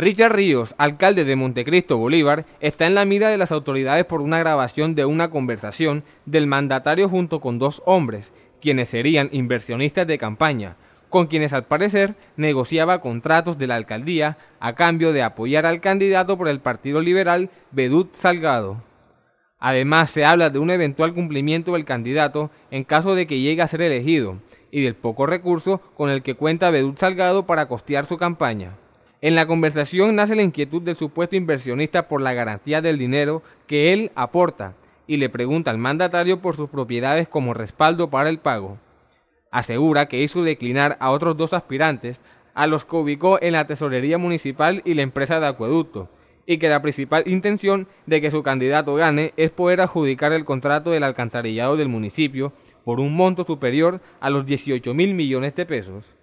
Richard Ríos, alcalde de Montecristo, Bolívar, está en la mira de las autoridades por una grabación de una conversación del mandatario junto con dos hombres, quienes serían inversionistas de campaña, con quienes al parecer negociaba contratos de la alcaldía a cambio de apoyar al candidato por el Partido Liberal, Bedut Salgado. Además, se habla de un eventual cumplimiento del candidato en caso de que llegue a ser elegido y del poco recurso con el que cuenta Bedut Salgado para costear su campaña. En la conversación nace la inquietud del supuesto inversionista por la garantía del dinero que él aporta y le pregunta al mandatario por sus propiedades como respaldo para el pago. Asegura que hizo declinar a otros dos aspirantes, a los que ubicó en la tesorería municipal y la empresa de acueducto, y que la principal intención de que su candidato gane es poder adjudicar el contrato del alcantarillado del municipio por un monto superior a los 18 mil millones de pesos.